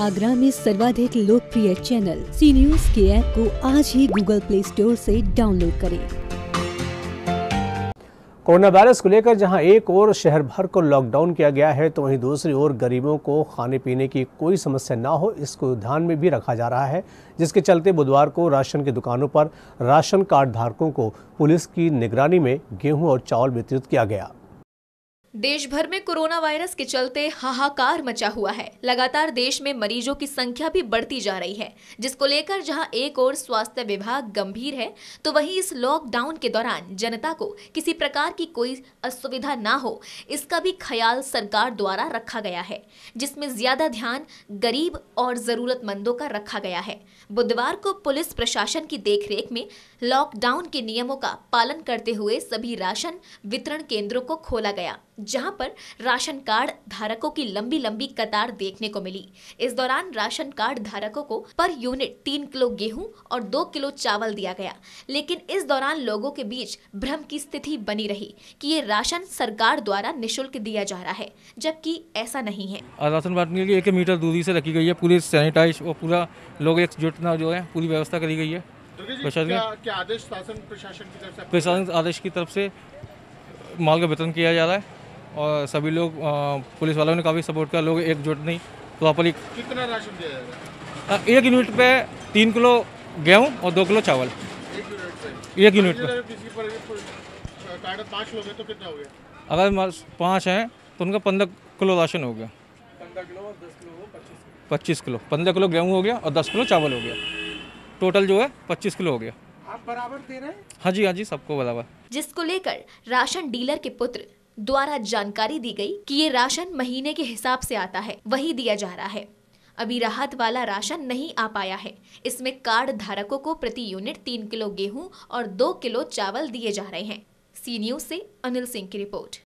आगरा में सर्वाधिक लोकप्रिय चैनल सी न्यूज के ऐप को आज ही गूगल प्ले स्टोर से डाउनलोड करें कोरोना वायरस को लेकर जहां एक ओर शहर भर को लॉकडाउन किया गया है तो वहीं दूसरी ओर गरीबों को खाने पीने की कोई समस्या ना हो इसको ध्यान में भी रखा जा रहा है जिसके चलते बुधवार को राशन की दुकानों पर राशन कार्ड धारकों को पुलिस की निगरानी में गेहूं और चावल वितरित किया गया देश भर में कोरोना वायरस के चलते हाहाकार मचा हुआ है लगातार देश में मरीजों की संख्या भी बढ़ती जा रही है जिसको लेकर जहां एक और स्वास्थ्य विभाग गंभीर है तो वहीं इस लॉकडाउन के दौरान जनता को किसी प्रकार की कोई असुविधा ना हो इसका भी ख्याल सरकार द्वारा रखा गया है जिसमें ज्यादा ध्यान गरीब और जरूरतमंदों का रखा गया है बुधवार को पुलिस प्रशासन की देखरेख में लॉकडाउन के नियमों का पालन करते हुए सभी राशन वितरण केंद्रों को खोला गया जहां पर राशन कार्ड धारकों की लंबी लंबी कतार देखने को मिली इस दौरान राशन कार्ड धारकों को पर यूनिट तीन किलो गेहूं और दो किलो चावल दिया गया लेकिन इस दौरान लोगों के बीच भ्रम की स्थिति बनी रही कि ये राशन सरकार द्वारा निःशुल्क दिया जा रहा है जबकि ऐसा नहीं है राशन बांटने के लिए एक मीटर दूरी से रखी गई है पूरी सैनिटाइज और पूरा लोग एकजुट जो है पूरी व्यवस्था करी गई है प्रशासन क्या, क्या आदेश शासन प्रशासन की तरफ से प्रशासन आदेश की तरफ से माल का वितरण किया जा रहा है और सभी लोग पुलिस वालों ने काफ़ी सपोर्ट किया लोग एकजुट नहीं प्रॉपरली कितना राशन दिया जाएगा एक यूनिट पे तीन किलो गेहूँ और दो किलो चावल एक यूनिट पर पाँच लोग हैं तो कितना हो गया अगर पाँच हैं तो उनका पंद्रह किलो राशन हो गया पच्चीस किलो पंद्रह किलो गेहूँ हो गया और दस किलो चावल हो गया टोटल जो है पच्चीस किलो हो गया आप बराबर दे रहे हैं हाँ जी हाँ जी सबको बराबर जिसको लेकर राशन डीलर के पुत्र द्वारा जानकारी दी गई कि ये राशन महीने के हिसाब से आता है वही दिया जा रहा है अभी राहत वाला राशन नहीं आ पाया है इसमें कार्ड धारकों को प्रति यूनिट तीन किलो गेहूं और दो किलो चावल दिए जा रहे हैं सी न्यूज से अनिल सिंह की रिपोर्ट